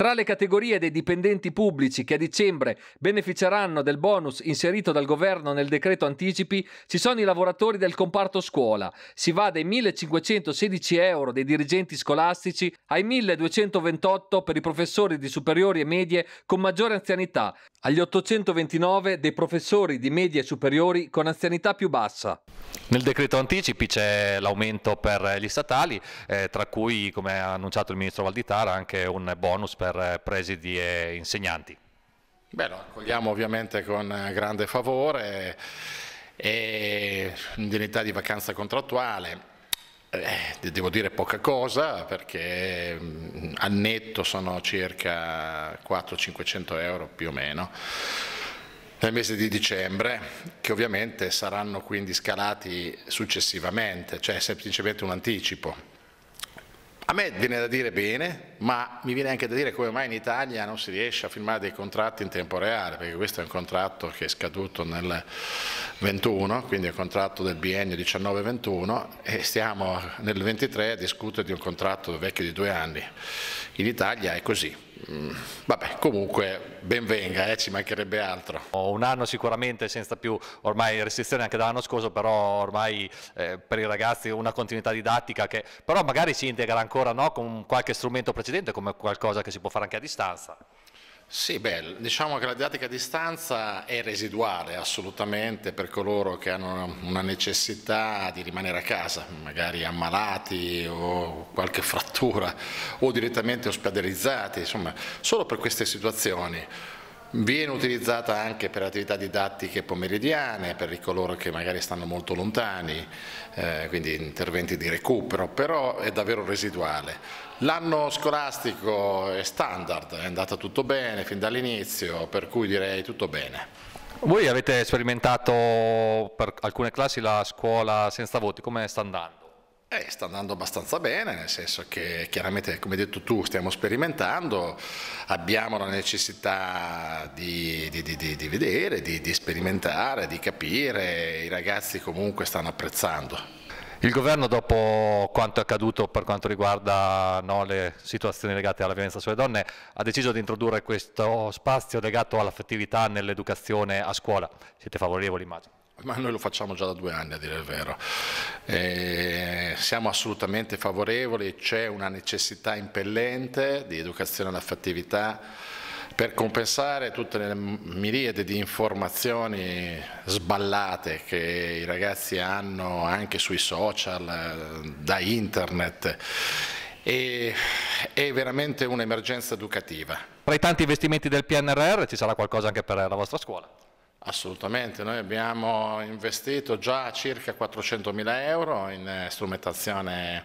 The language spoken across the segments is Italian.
Tra le categorie dei dipendenti pubblici che a dicembre beneficeranno del bonus inserito dal governo nel decreto anticipi ci sono i lavoratori del comparto scuola. Si va dai 1.516 euro dei dirigenti scolastici ai 1.228 per i professori di superiori e medie con maggiore anzianità, agli 829 dei professori di medie superiori con anzianità più bassa. Nel decreto anticipi c'è l'aumento per gli statali, eh, tra cui, come ha annunciato il ministro Valditara, anche un bonus per presidi e insegnanti. Beh, lo accogliamo ovviamente con grande favore e indennità di vacanza contrattuale eh, devo dire poca cosa perché mm, al netto sono circa 400-500 euro più o meno nel mese di dicembre che ovviamente saranno quindi scalati successivamente, cioè semplicemente un anticipo. A me viene da dire bene, ma mi viene anche da dire come mai in Italia non si riesce a firmare dei contratti in tempo reale, perché questo è un contratto che è scaduto nel 21, quindi è un contratto del biennio 19-21 e stiamo nel 23 a discutere di un contratto vecchio di due anni. In Italia è così. Mm, vabbè, comunque ben venga, eh, ci mancherebbe altro. Oh, un anno sicuramente senza più ormai restrizioni anche dall'anno scorso, però ormai eh, per i ragazzi una continuità didattica che però magari si integra ancora ancora no, con qualche strumento precedente come qualcosa che si può fare anche a distanza? Sì, beh, diciamo che la didattica a distanza è residuale assolutamente per coloro che hanno una necessità di rimanere a casa, magari ammalati o qualche frattura o direttamente ospedalizzati, insomma, solo per queste situazioni. Viene utilizzata anche per attività didattiche pomeridiane, per coloro che magari stanno molto lontani, eh, quindi interventi di recupero, però è davvero residuale. L'anno scolastico è standard, è andato tutto bene fin dall'inizio, per cui direi tutto bene. Voi avete sperimentato per alcune classi la scuola senza voti, come sta andando? Eh, sta andando abbastanza bene, nel senso che chiaramente, come hai detto tu, stiamo sperimentando, abbiamo la necessità di, di, di, di vedere, di sperimentare, di capire, i ragazzi comunque stanno apprezzando. Il governo dopo quanto è accaduto per quanto riguarda no, le situazioni legate alla violenza sulle donne ha deciso di introdurre questo spazio legato all'affettività nell'educazione a scuola. Siete favorevoli immagino? ma noi lo facciamo già da due anni a dire il vero. Eh, siamo assolutamente favorevoli, c'è una necessità impellente di educazione all'affettività per compensare tutte le miriade di informazioni sballate che i ragazzi hanno anche sui social, da internet. E, è veramente un'emergenza educativa. Tra i tanti investimenti del PNRR ci sarà qualcosa anche per la vostra scuola? Assolutamente, noi abbiamo investito già circa 400.000 euro in eh, strumentazione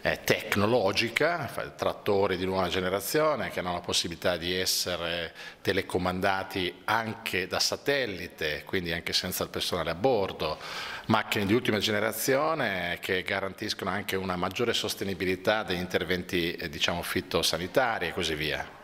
eh, tecnologica, trattori di nuova generazione che hanno la possibilità di essere telecomandati anche da satellite, quindi anche senza il personale a bordo, macchine di ultima generazione che garantiscono anche una maggiore sostenibilità degli interventi eh, diciamo, fitosanitari e così via.